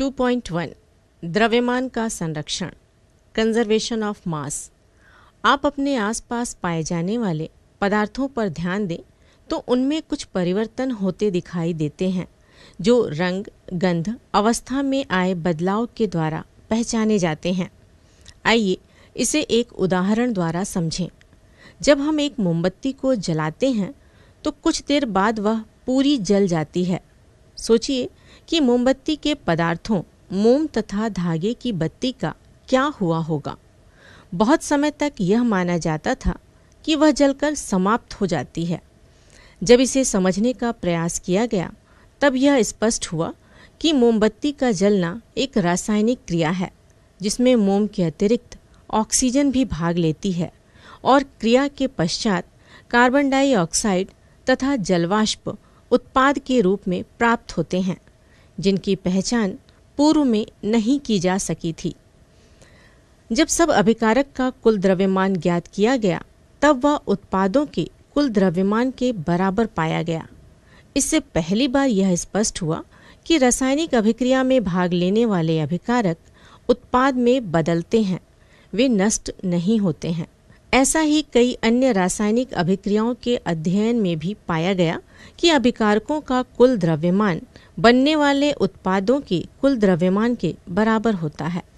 2.1 द्रव्यमान का संरक्षण कंजर्वेशन ऑफ मास आप अपने आसपास पाए जाने वाले पदार्थों पर ध्यान दें तो उनमें कुछ परिवर्तन होते दिखाई देते हैं जो रंग गंध अवस्था में आए बदलाव के द्वारा पहचाने जाते हैं आइए इसे एक उदाहरण द्वारा समझें जब हम एक मोमबत्ती को जलाते हैं तो कुछ देर बाद वह पूरी जल जाती है सोचिए कि मोमबत्ती के पदार्थों मोम तथा धागे की बत्ती का क्या हुआ होगा बहुत समय तक यह माना जाता था कि वह जलकर समाप्त हो जाती है जब इसे समझने का प्रयास किया गया तब यह स्पष्ट हुआ कि मोमबत्ती का जलना एक रासायनिक क्रिया है जिसमें मोम के अतिरिक्त ऑक्सीजन भी भाग लेती है और क्रिया के पश्चात कार्बन डाइऑक्साइड तथा जलवाष्प उत्पाद के रूप में प्राप्त होते हैं जिनकी पहचान पूर्व में नहीं की जा सकी थी जब सब अभिकारक का कुल द्रव्यमान ज्ञात किया गया तब वह उत्पादों के कुल द्रव्यमान के बराबर पाया गया इससे पहली बार यह स्पष्ट हुआ कि रासायनिक अभिक्रिया में भाग लेने वाले अभिकारक उत्पाद में बदलते हैं वे नष्ट नहीं होते हैं ऐसा ही कई अन्य रासायनिक अभिक्रियाओं के अध्ययन में भी पाया गया कि अभिकारकों का कुल द्रव्यमान बनने वाले उत्पादों के कुल द्रव्यमान के बराबर होता है